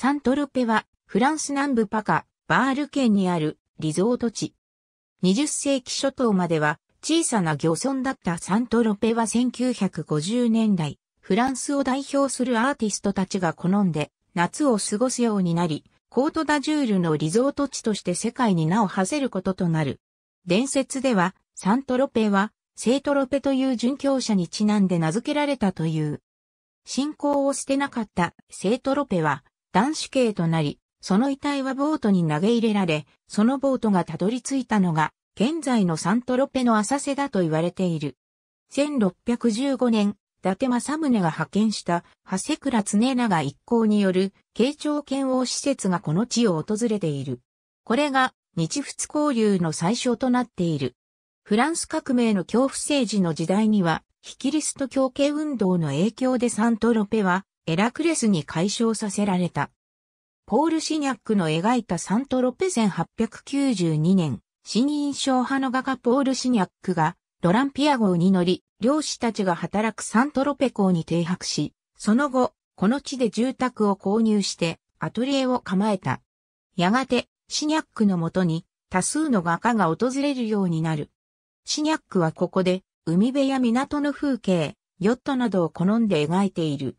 サントルペは、フランス南部パカ、バール県にあるリゾート地。20世紀初頭までは小さな漁村だったサントロペは1950年代、フランスを代表するアーティストたちが好んで夏を過ごすようになり、コートダジュールのリゾート地として世界に名を馳せることとなる。伝説では、サントロペは、セイトロペという殉教者にちなんで名付けられたという。信仰を捨てなかった聖トロペは、男子刑となり、その遺体はボートに投げ入れられ、そのボートがたどり着いたのが、現在のサントロペの浅瀬だと言われている。1615年、伊達政宗が派遣した、長谷倉常長一行による、慶長剣王施設がこの地を訪れている。これが、日仏交流の最初となっている。フランス革命の恐怖政治の時代には、ヒキリスト教系運動の影響でサントロペは、エラクレスに解消させられた。ポール・シニャックの描いたサントロペ1892年、新印象派の画家ポール・シニャックが、ドランピア号に乗り、漁師たちが働くサントロペ港に停泊し、その後、この地で住宅を購入して、アトリエを構えた。やがて、シニャックのもとに、多数の画家が訪れるようになる。シニャックはここで、海辺や港の風景、ヨットなどを好んで描いている。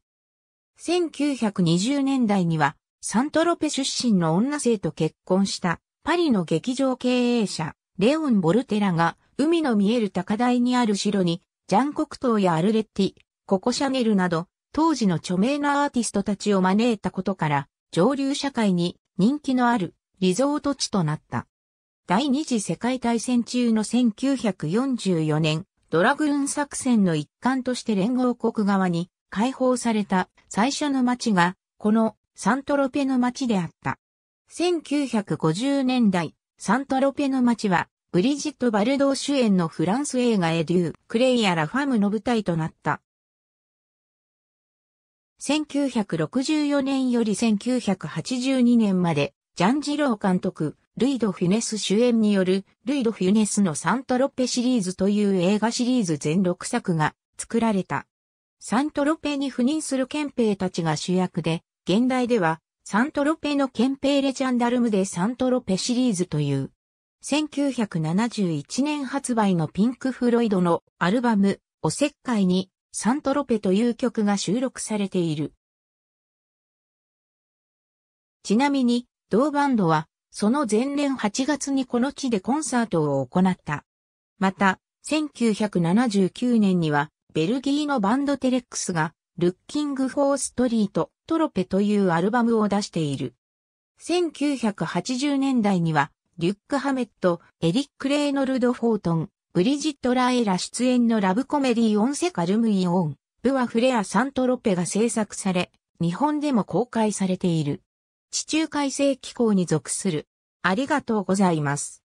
1920年代にはサントロペ出身の女性と結婚したパリの劇場経営者レオン・ボルテラが海の見える高台にある城にジャン・コクトーやアルレッティ、ココ・シャネルなど当時の著名なアーティストたちを招いたことから上流社会に人気のあるリゾート地となった。第二次世界大戦中の1944年、ドラグーン作戦の一環として連合国側に解放された最初の街が、このサントロペの街であった。1950年代、サントロペの街は、ブリジット・バルドー主演のフランス映画エデュー・クレイやラ・ファムの舞台となった。1964年より1982年まで、ジャンジロー監督、ルイド・フィネス主演による、ルイド・フィネスのサントロペシリーズという映画シリーズ全6作が作られた。サントロペに赴任する憲兵たちが主役で、現代ではサントロペの憲兵レジャンダルムでサントロペシリーズという。1971年発売のピンク・フロイドのアルバム、おせっかいにサントロペという曲が収録されている。ちなみに、同バンドは、その前年8月にこの地でコンサートを行った。また、1979年には、ベルギーのバンドテレックスが、ルッキング・フォー・ストリート、トロペというアルバムを出している。1980年代には、リュック・ハメット、エリック・レイノルド・フォートン、ブリジット・ラエラ出演のラブコメディオンセカルムイオン、ブワ・フレア・サントロペが制作され、日本でも公開されている。地中海性気候に属する。ありがとうございます。